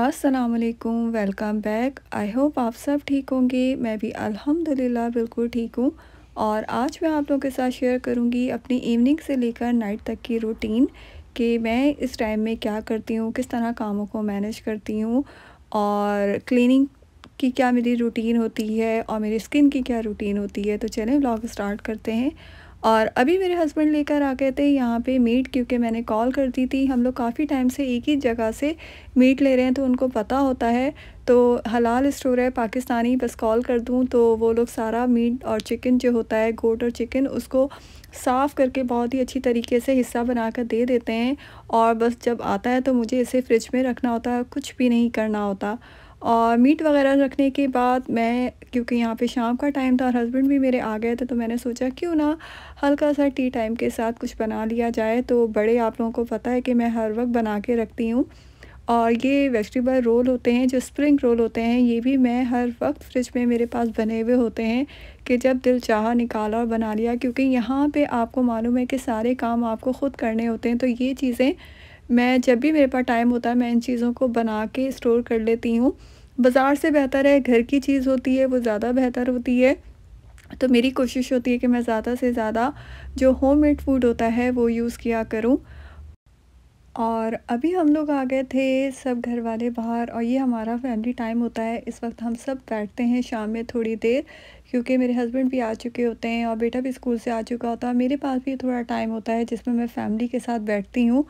असलकुम welcome back I hope आप सब ठीक होंगे मैं भी अल्हम्दुलिल्लाह बिल्कुल ठीक हूँ और आज मैं आप लोगों के साथ शेयर करूँगी अपनी इवनिंग से लेकर नाइट तक की रूटीन कि मैं इस टाइम में क्या करती हूँ किस तरह कामों को मैनेज करती हूँ और क्लीनिंग की क्या मेरी रूटीन होती है और मेरी स्किन की क्या रूटीन होती है तो चलें ब्लॉग स्टार्ट करते हैं और अभी मेरे हस्बैंड लेकर आ गए थे यहाँ पे मीट क्योंकि मैंने कॉल कर दी थी हम लोग काफ़ी टाइम से एक ही जगह से मीट ले रहे हैं तो उनको पता होता है तो हलाल स्टोर है पाकिस्तानी बस कॉल कर दूँ तो वो लोग सारा मीट और चिकन जो होता है गोट और चिकन उसको साफ़ करके बहुत ही अच्छी तरीके से हिस्सा बनाकर दे देते हैं और बस जब आता है तो मुझे इसे फ्रिज में रखना होता है कुछ भी नहीं करना होता और मीट वगैरह रखने के बाद मैं क्योंकि यहाँ पे शाम का टाइम था और हस्बैंड भी मेरे आ गए थे तो मैंने सोचा क्यों ना हल्का सा टी टाइम के साथ कुछ बना लिया जाए तो बड़े आप लोगों को पता है कि मैं हर वक्त बना के रखती हूँ और ये वेजिटेबल रोल होते हैं जो स्प्रिंग रोल होते हैं ये भी मैं हर वक्त फ्रिज में मेरे पास बने हुए होते हैं कि जब दिल चाह निकाला और बना लिया क्योंकि यहाँ पर आपको मालूम है कि सारे काम आपको ख़ुद करने होते हैं तो ये चीज़ें मैं जब भी मेरे पास टाइम होता है मैं इन चीज़ों को बना के स्टोर कर लेती हूँ बाज़ार से बेहतर है घर की चीज़ होती है वो ज़्यादा बेहतर होती है तो मेरी कोशिश होती है कि मैं ज़्यादा से ज़्यादा जो होम मेड फूड होता है वो यूज़ किया करूँ और अभी हम लोग आ गए थे सब घर वाले बाहर और ये हमारा फैमिली टाइम होता है इस वक्त हम सब बैठते हैं शाम में थोड़ी देर क्योंकि मेरे हस्बैंड भी आ चुके होते हैं और बेटा भी स्कूल से आ चुका होता है मेरे पास भी थोड़ा टाइम होता है जिसमें मैं फैमिली के साथ बैठती हूँ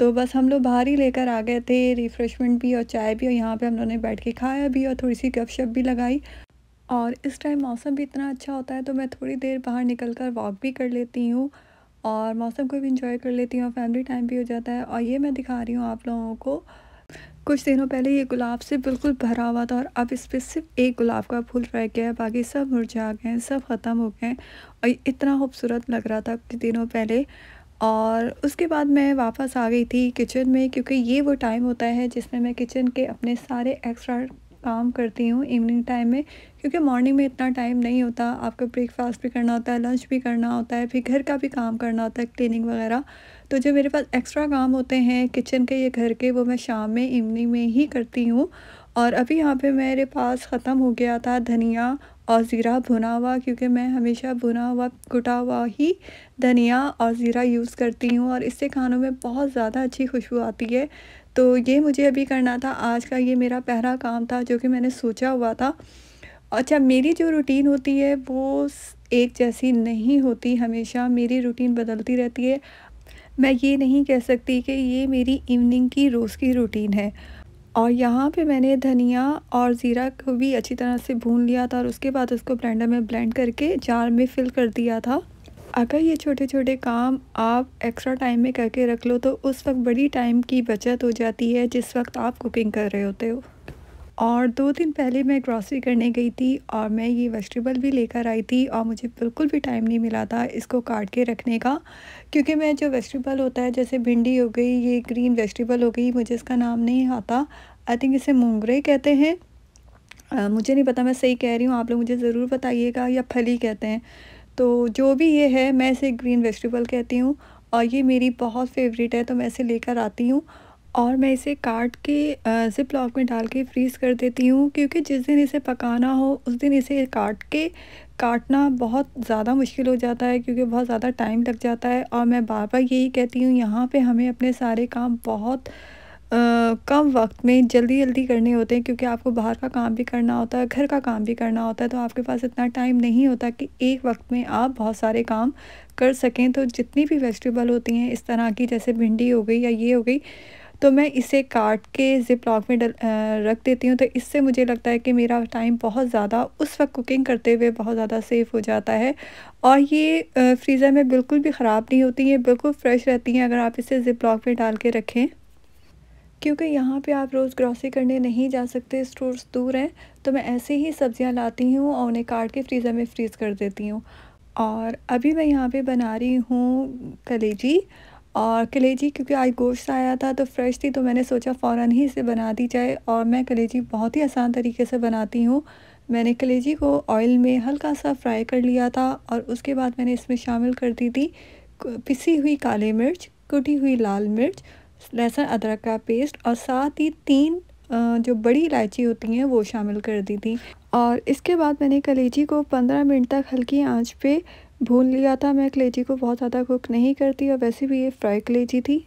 तो बस हम लोग बाहर ही लेकर आ गए थे रिफ़्रेशमेंट भी और चाय भी और यहाँ पे हम लोगों ने बैठ के खाया भी और थोड़ी सी गपशप भी लगाई और इस टाइम मौसम भी इतना अच्छा होता है तो मैं थोड़ी देर बाहर निकल कर वॉक भी कर लेती हूँ और मौसम को भी इंजॉय कर लेती हूँ फैमिली टाइम भी हो जाता है और ये मैं दिखा रही हूँ आप लोगों को कुछ दिनों पहले ये गुलाब से बिल्कुल भरा हुआ था और अब इस पर सिर्फ एक गुलाब का फूल रह गया है बाकी सब मुरझा गए हैं सब ख़त्म हो गए हैं और इतना खूबसूरत लग रहा था कुछ दिनों पहले और उसके बाद मैं वापस आ गई थी किचन में क्योंकि ये वो टाइम होता है जिसमें मैं किचन के अपने सारे एक्स्ट्रा काम करती हूँ इवनिंग टाइम में क्योंकि मॉर्निंग में इतना टाइम नहीं होता आपको ब्रेकफास्ट भी करना होता है लंच भी करना होता है फिर घर का भी काम करना होता है क्लीनिंग वगैरह तो जो मेरे पास एक्स्ट्रा काम होते हैं किचन के या घर के वो मैं शाम में इवनिंग में ही करती हूँ और अभी यहाँ पे मेरे पास ख़त्म हो गया था धनिया और ज़ीरा भुना हुआ क्योंकि मैं हमेशा भुना हुआ कुटा हुआ ही धनिया और ज़ीरा यूज़ करती हूँ और इससे खानों में बहुत ज़्यादा अच्छी खुशबू आती है तो ये मुझे अभी करना था आज का ये मेरा पहला काम था जो कि मैंने सोचा हुआ था अच्छा मेरी जो रूटीन होती है वो एक जैसी नहीं होती हमेशा मेरी रूटीन बदलती रहती है मैं ये नहीं कह सकती कि ये मेरी इवनिंग की रोज़ की रूटीन है और यहाँ पे मैंने धनिया और ज़ीरा को भी अच्छी तरह से भून लिया था और उसके बाद उसको ब्लेंडर में ब्लेंड करके जार में फिल कर दिया था अगर ये छोटे छोटे काम आप एक्स्ट्रा टाइम में करके रख लो तो उस वक्त बड़ी टाइम की बचत हो जाती है जिस वक्त आप कुकिंग कर रहे होते हो और दो दिन पहले मैं ग्रॉसरी करने गई थी और मैं ये वेजिटेबल भी लेकर आई थी और मुझे बिल्कुल भी टाइम नहीं मिला था इसको काट के रखने का क्योंकि मैं जो वेजिटेबल होता है जैसे भिंडी हो गई ये ग्रीन वेजिटेबल हो गई मुझे इसका नाम नहीं आता आई थिंक इसे मोंगरे कहते हैं आ, मुझे नहीं पता मैं सही कह रही हूँ आप लोग मुझे ज़रूर बताइएगा या फली कहते हैं तो जो भी ये है मैं इसे ग्रीन वेजिटेबल कहती हूँ और ये मेरी बहुत फेवरेट है तो मैं इसे लेकर आती हूँ और मैं इसे काट के ज़िप लॉक में डाल के फ्रीज़ कर देती हूँ क्योंकि जिस दिन इसे पकाना हो उस दिन इसे काट के काटना बहुत ज़्यादा मुश्किल हो जाता है क्योंकि बहुत ज़्यादा टाइम लग जाता है और मैं बार बार यही कहती हूँ यहाँ पे हमें अपने सारे काम बहुत आ, कम वक्त में जल्दी जल्दी करने होते हैं क्योंकि आपको बाहर का काम भी करना होता है घर का काम भी करना होता है तो आपके पास इतना टाइम नहीं होता कि एक वक्त में आप बहुत सारे काम कर सकें तो जितनी भी वेजिटेबल होती हैं इस तरह की जैसे भिंडी हो गई या ये हो गई तो मैं इसे काट के ज़िप लॉक में डल रख देती हूँ तो इससे मुझे लगता है कि मेरा टाइम बहुत ज़्यादा उस वक्त कुकिंग करते हुए बहुत ज़्यादा सेफ़ हो जाता है और ये फ्रीज़र में बिल्कुल भी ख़राब नहीं होती ये बिल्कुल फ्रेश रहती हैं अगर आप इसे ज़िप लॉक में डाल के रखें क्योंकि यहाँ पे आप रोज़ ग्रॉसरी करने नहीं जा सकते स्टोर्स दूर हैं तो मैं ऐसे ही सब्ज़ियाँ लाती हूँ और उन्हें काट के फ्रीज़र में फ्रीज़ कर देती हूँ और अभी मैं यहाँ पे बना रही हूँ कलेजी और कलेजी क्योंकि आज गोश्त आया था तो फ्रेश थी तो मैंने सोचा फ़ौर ही इसे बना दी जाए और मैं कलेजी बहुत ही आसान तरीके से बनाती हूँ मैंने कलेजी को ऑयल में हल्का सा फ्राई कर लिया था और उसके बाद मैंने इसमें शामिल कर दी थी पिसी हुई काले मिर्च कुटी हुई लाल मिर्च लहसुन अदरक का पेस्ट और साथ ही तीन जो बड़ी इलायची होती हैं वो शामिल कर दी थी और इसके बाद मैंने कलेजी को पंद्रह मिनट तक हल्की आंच पे भून लिया था मैं कलेजी को बहुत ज़्यादा कुक नहीं करती और वैसे भी ये फ्राई कलेजी थी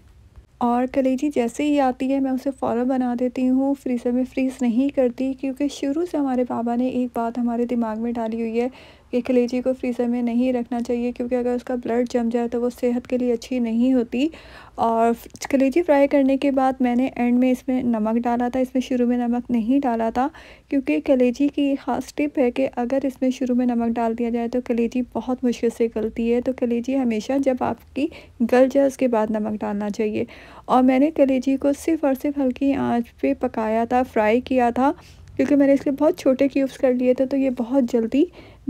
और कलेजी जैसे ही आती है मैं उसे फ़ौरन बना देती हूँ फ्रीज़र में फ्रीज़ नहीं करती क्योंकि शुरू से हमारे पापा ने एक बात हमारे दिमाग में डाली हुई है ये कलेजी को फ्रीज़र में नहीं रखना चाहिए क्योंकि अगर उसका ब्लड जम जाए तो वो सेहत के लिए अच्छी नहीं होती और कलेजी फ्राई करने के बाद मैंने एंड में इसमें नमक डाला था इसमें शुरू में नमक नहीं डाला था क्योंकि कलेजी की ख़ास टिप है कि अगर इसमें शुरू में नमक डाल दिया जाए तो कलेजी बहुत मुश्किल से गलती है तो कलेजी हमेशा जब आपकी गल जाए उसके बाद नमक डालना चाहिए और मैंने कलेजी को सिर्फ़ और सिर्फ हल्की आँच पर पकाया था फ्राई किया था क्योंकि मैंने इसके बहुत छोटे क्यूब्स कर लिए थे तो ये बहुत जल्दी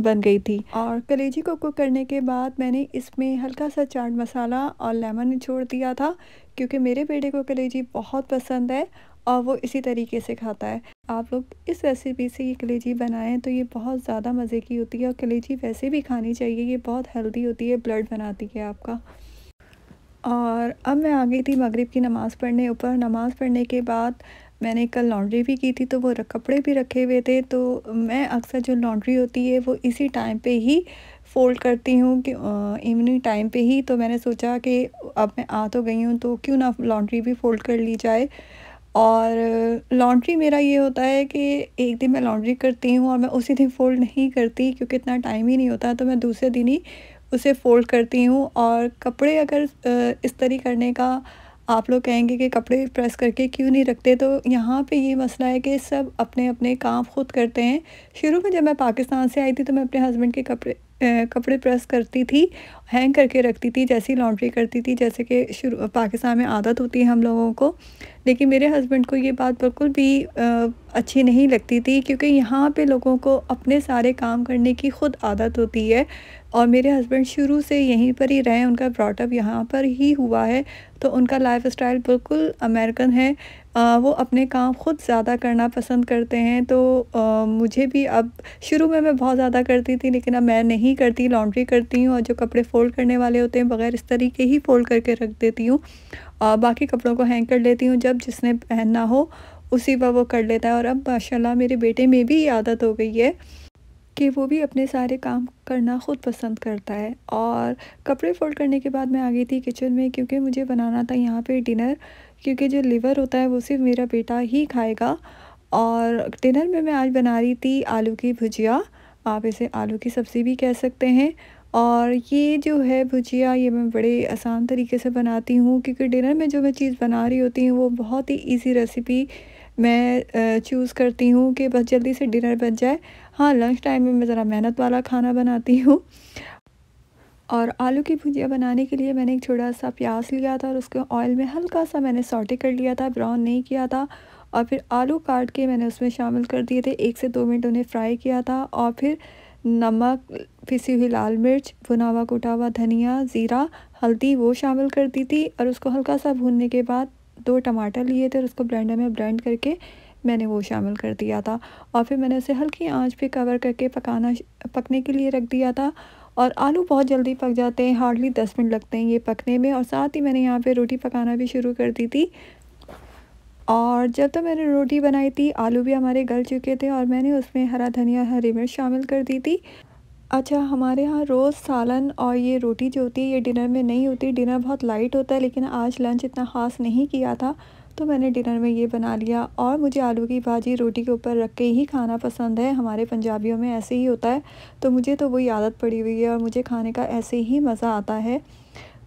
बन गई थी और कलेजी को कुक करने के बाद मैंने इसमें हल्का सा चाट मसाला और लेमन निचोड़ दिया था क्योंकि मेरे बेटे को कलेजी बहुत पसंद है और वो इसी तरीके से खाता है आप लोग इस रेसिपी से ये कलेजी बनाएं तो ये बहुत ज़्यादा मज़े की होती है और कलेजी वैसे भी खानी चाहिए ये बहुत हेल्दी होती है ब्लड बनाती है आपका और अब मैं आ गई थी मगरिब की नमाज़ पढ़ने ऊपर नमाज़ पढ़ने के बाद मैंने कल लॉन्ड्री भी की थी तो वो कपड़े भी रखे हुए थे तो मैं अक्सर जो लॉन्ड्री होती है वो इसी टाइम पे ही फ़ोल्ड करती हूँ कि इवनिंग टाइम पे ही तो मैंने सोचा कि अब मैं आ तो गई हूँ तो क्यों ना लॉन्ड्री भी फ़ोल्ड कर ली जाए और लॉन्ड्री मेरा ये होता है कि एक दिन मैं लॉन्ड्री करती हूँ और मैं उसी दिन फ़ोल्ड नहीं करती क्योंकि इतना टाइम ही नहीं होता तो मैं दूसरे दिन ही उसे फ़ोल्ड करती हूँ और कपड़े अगर इस्तरी करने का आप लोग कहेंगे कि कपड़े प्रेस करके क्यों नहीं रखते तो यहाँ पे ये मसला है कि सब अपने अपने काम खुद करते हैं शुरू में जब मैं पाकिस्तान से आई थी तो मैं अपने हस्बैंड के कपड़े कपड़े प्रेस करती थी हैंग करके रखती थी जैसे ही लॉन्ड्री करती थी जैसे कि शुरू पाकिस्तान में आदत होती है हम लोगों को लेकिन मेरे हस्बैंड को ये बात बिल्कुल भी आ, अच्छी नहीं लगती थी क्योंकि यहाँ पे लोगों को अपने सारे काम करने की खुद आदत होती है और मेरे हस्बैंड शुरू से यहीं पर ही रहे उनका ब्रॉटअप यहाँ पर ही हुआ है तो उनका लाइफ स्टाइल बिल्कुल अमेरिकन है आ, वो अपने काम ख़ुद ज़्यादा करना पसंद करते हैं तो आ, मुझे भी अब शुरू में मैं बहुत ज़्यादा करती थी लेकिन अब मैं नहीं करती लॉन्ड्री करती हूँ और जो कपड़े फ़ोल्ड करने वाले होते हैं बगैर इस तरीके ही फ़ोल्ड करके रख देती हूँ बाकी कपड़ों को हैंग कर लेती हूँ जब जिसने पहनना हो उसी पर वो कर लेता है और अब माशाल्लाह मेरे बेटे में भी आदत हो गई है कि वो भी अपने सारे काम करना ख़ुद पसंद करता है और कपड़े फ़ोल्ड करने के बाद मैं आ गई थी किचन में क्योंकि मुझे बनाना था यहाँ पे डिनर क्योंकि जो लीवर होता है वो सिर्फ मेरा बेटा ही खाएगा और डिनर में मैं आज बना रही थी आलू की भुजिया आप इसे आलू की सब्ज़ी भी कह सकते हैं और ये जो है भुजिया ये मैं बड़े आसान तरीके से बनाती हूँ क्योंकि डिनर में जो मैं चीज़ बना रही होती हूँ वो बहुत ही इजी रेसिपी मैं चूज़ करती हूँ कि बस जल्दी से डिनर बन जाए हाँ लंच टाइम में मैं ज़रा मेहनत वाला खाना बनाती हूँ और आलू की भुजिया बनाने के लिए मैंने एक छोटा सा प्याज लिया था और उसके ऑयल में हल्का सा मैंने सॉटे कर लिया था ब्राउन नहीं किया था और फिर आलू काट के मैंने उसमें शामिल कर दिए थे एक से दो मिनट उन्हें फ्राई किया था और फिर नमक पिसी हुई लाल मिर्च भुना हुआ कुटा हुआ धनिया ज़ीरा हल्दी वो शामिल कर दी थी और उसको हल्का सा भूनने के बाद दो टमाटर लिए थे और उसको ब्लेंडर में ब्लेंड करके मैंने वो शामिल कर दिया था और फिर मैंने उसे हल्की आंच पे कवर करके पकाना पकने के लिए रख दिया था और आलू बहुत जल्दी पक जाते हैं हार्डली दस मिनट लगते हैं ये पकने में और साथ ही मैंने यहाँ पे रोटी पकाना भी शुरू कर दी थी और जब तो मैंने रोटी बनाई थी आलू भी हमारे गल चुके थे और मैंने उसमें हरा धनिया हरी मिर्च शामिल कर दी थी अच्छा हमारे यहाँ रोज़ सालन और ये रोटी जो होती है ये डिनर में नहीं होती डिनर बहुत लाइट होता है लेकिन आज लंच इतना ख़ास नहीं किया था तो मैंने डिनर में ये बना लिया और मुझे आलू की भाजी रोटी के ऊपर रख के ही खाना पसंद है हमारे पंजाबियों में ऐसे ही होता है तो मुझे तो वही आदत पड़ी हुई है और मुझे खाने का ऐसे ही मज़ा आता है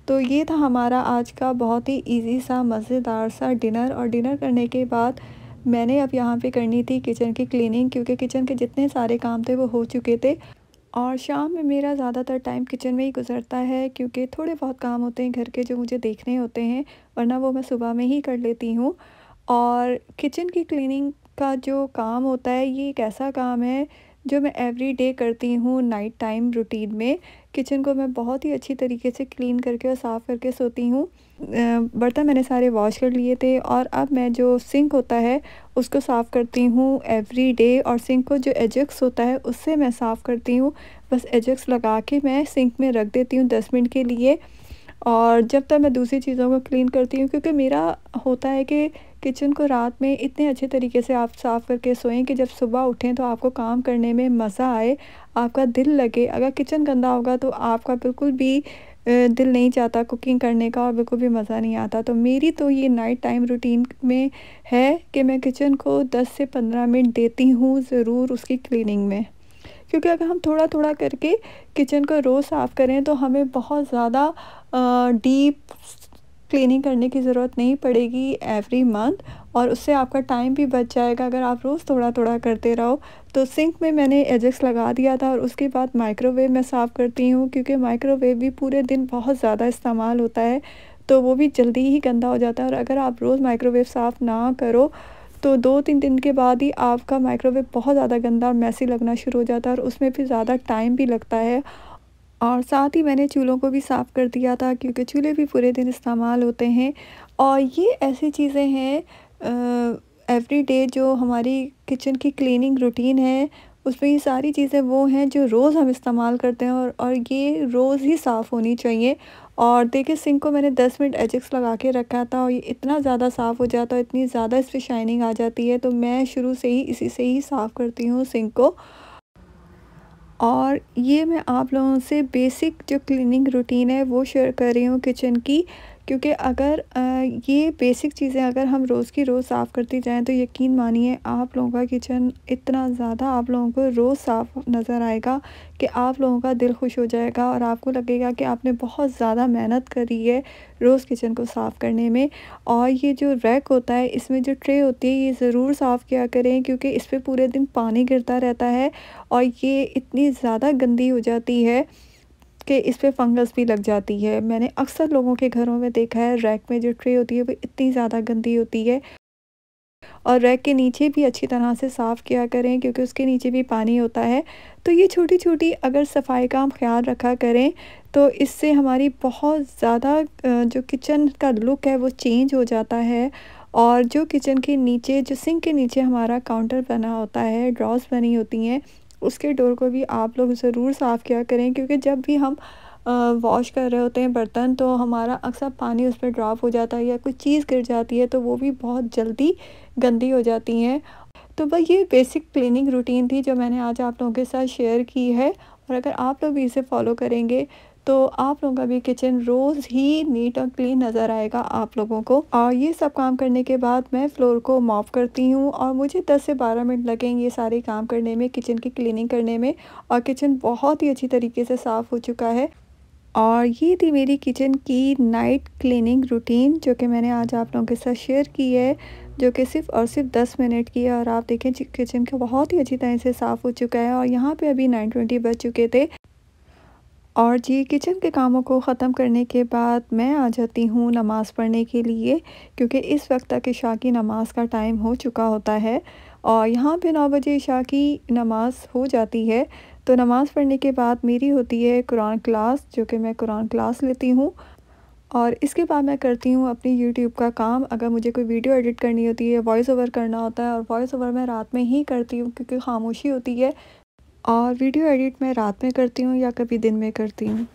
तो ये था हमारा आज का बहुत ही ईजी सा मज़ेदार सा डिनर और डिनर करने के बाद मैंने अब यहाँ पे करनी थी किचन की क्लीनिंग क्योंकि किचन के जितने सारे काम थे वो हो चुके थे और शाम में मेरा ज़्यादातर टाइम किचन में ही गुजरता है क्योंकि थोड़े बहुत काम होते हैं घर के जो मुझे देखने होते हैं वरना वो मैं सुबह में ही कर लेती हूँ और किचन की क्लीनिंग का जो काम होता है ये एक ऐसा काम है जो मैं एवरी डे करती हूँ नाइट टाइम रूटीन में किचन को मैं बहुत ही अच्छी तरीके से क्लीन करके और साफ़ करके सोती हूँ बर्तन मैंने सारे वॉश कर लिए थे और अब मैं जो सिंक होता है उसको साफ़ करती हूँ एवरी डे और सिंक को जो एजक्स होता है उससे मैं साफ़ करती हूँ बस एजक्स लगा के मैं सिंक में रख देती हूँ दस मिनट के लिए और जब तक मैं दूसरी चीज़ों को क्लीन करती हूँ क्योंकि मेरा होता है कि किचन को रात में इतने अच्छे तरीके से आप साफ़ करके सोएं कि जब सुबह उठें तो आपको काम करने में मज़ा आए आपका दिल लगे अगर किचन गंदा होगा तो आपका बिल्कुल भी दिल नहीं चाहता कुकिंग करने का और बिल्कुल भी मज़ा नहीं आता तो मेरी तो ये नाइट टाइम रूटीन में है कि मैं किचन को 10 से 15 मिनट देती हूँ ज़रूर उसकी क्लीनिंग में क्योंकि अगर हम थोड़ा थोड़ा करके किचन को रोज़ साफ़ करें तो हमें बहुत ज़्यादा डीप क्लीनिंग करने की ज़रूरत नहीं पड़ेगी एवरी मंथ और उससे आपका टाइम भी बच जाएगा अगर आप रोज़ थोड़ा थोड़ा करते रहो तो सिंक में मैंने एजेक्स लगा दिया था और उसके बाद माइक्रोवेव में साफ़ करती हूँ क्योंकि माइक्रोवेव भी पूरे दिन बहुत ज़्यादा इस्तेमाल होता है तो वो भी जल्दी ही गंदा हो जाता है और अगर आप रोज़ माइक्रोवेव साफ़ ना करो तो दो तीन दिन के बाद ही आपका माइक्रोवेव बहुत ज़्यादा गंदा और मैसी लगना शुरू हो जाता है और उसमें फिर ज़्यादा टाइम भी लगता है और साथ ही मैंने चूल्हों को भी साफ़ कर दिया था क्योंकि चूल्हे भी पूरे दिन इस्तेमाल होते हैं और ये ऐसी चीज़ें हैं एवरी डे जो हमारी किचन की क्लीनिंग रूटीन है उसमें ये सारी चीज़ें वो हैं जो रोज़ हम इस्तेमाल करते हैं और और ये रोज़ ही साफ़ होनी चाहिए और देखिए सिंक को मैंने 10 मिनट एजिक्स लगा के रखा था और ये इतना ज़्यादा साफ़ हो जाता है इतनी ज़्यादा इस पर शाइनिंग आ जाती है तो मैं शुरू से ही इसी से ही साफ़ करती हूँ सिंक को और ये मैं आप लोगों से बेसिक जो क्लीनिंग रूटीन है वो शेयर कर रही हूँ किचन की क्योंकि अगर ये बेसिक चीज़ें अगर हम रोज़ की रोज़ साफ़ करती जाएँ तो यकीन मानिए आप लोगों का किचन इतना ज़्यादा आप लोगों को रोज़ साफ़ नज़र आएगा कि आप लोगों का दिल खुश हो जाएगा और आपको लगेगा कि आपने बहुत ज़्यादा मेहनत करी है रोज़ किचन को साफ़ करने में और ये जो रैक होता है इसमें जो ट्रे होती है ये ज़रूर साफ़ किया करें क्योंकि इस पर पूरे दिन पानी गिरता रहता है और ये इतनी ज़्यादा गंदी हो जाती है कि इस पर फंगस भी लग जाती है मैंने अक्सर लोगों के घरों में देखा है रैक में जो ट्रे होती है वो इतनी ज़्यादा गंदी होती है और रैक के नीचे भी अच्छी तरह से साफ़ किया करें क्योंकि उसके नीचे भी पानी होता है तो ये छोटी छोटी अगर सफाई का हम ख्याल रखा करें तो इससे हमारी बहुत ज़्यादा जो किचन का लुक है वो चेंज हो जाता है और जो किचन के नीचे जो सिंक के नीचे हमारा काउंटर बना होता है ड्रॉस बनी होती हैं उसके डोर को भी आप लोग ज़रूर साफ़ किया करें क्योंकि जब भी हम वॉश कर रहे होते हैं बर्तन तो हमारा अक्सर पानी उस पर ड्रॉप हो जाता है या कुछ चीज़ गिर जाती है तो वो भी बहुत जल्दी गंदी हो जाती हैं तो बस ये बेसिक क्लीनिंग रूटीन थी जो मैंने आज आप लोगों के साथ शेयर की है और अगर आप लोग भी इसे फॉलो करेंगे तो आप लोगों का भी किचन रोज़ ही नीट और क्लीन नज़र आएगा आप लोगों को और ये सब काम करने के बाद मैं फ्लोर को मॉफ करती हूँ और मुझे 10 से 12 मिनट लगेंगे ये सारे काम करने में किचन की क्लीनिंग करने में और किचन बहुत ही अच्छी तरीके से साफ़ हो चुका है और ये थी मेरी किचन की नाइट क्लीनिंग रूटीन जो कि मैंने आज आप लोगों के साथ शेयर की है जो कि सिर्फ और सिर्फ 10 मिनट की है और आप देखें किचन का बहुत ही अच्छी तरह से साफ़ हो चुका है और यहाँ पे अभी 9:20 बज चुके थे और जी किचन के कामों को ख़त्म करने के बाद मैं आ जाती हूँ नमाज़ पढ़ने के लिए क्योंकि इस वक्त तक इशा की नमाज़ का टाइम हो चुका होता है और यहाँ पे नौ बजे इशा की नमाज़ हो जाती है तो नमाज़ पढ़ने के बाद मेरी होती है कुरान क्लास जो कि मैं कुरान क्लास लेती हूँ और इसके बाद मैं करती हूँ अपनी यूट्यूब का काम अगर मुझे कोई वीडियो एडिट करनी होती है वॉइस ओवर करना होता है और वॉइस ओवर मैं रात में ही करती हूँ क्योंकि खामोशी होती है और वीडियो एडिट मैं रात में करती हूँ या कभी दिन में करती हूँ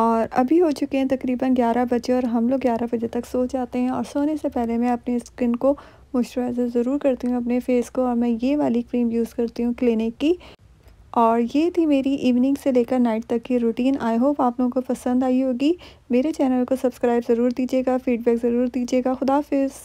और अभी हो चुके हैं तकरीबन 11 बजे और हम लोग 11 बजे तक सो जाते हैं और सोने से पहले मैं अपनी स्किन को मॉइस्चराइज़र ज़रूर करती हूँ अपने फेस को और मैं ये वाली क्रीम यूज़ करती हूँ क्लिनिक की और ये थी मेरी इवनिंग से लेकर नाइट तक की रूटीन आई होप आप लोगों को पसंद आई होगी मेरे चैनल को सब्सक्राइब ज़रूर दीजिएगा फीडबैक ज़रूर दीजिएगा खुदाफिज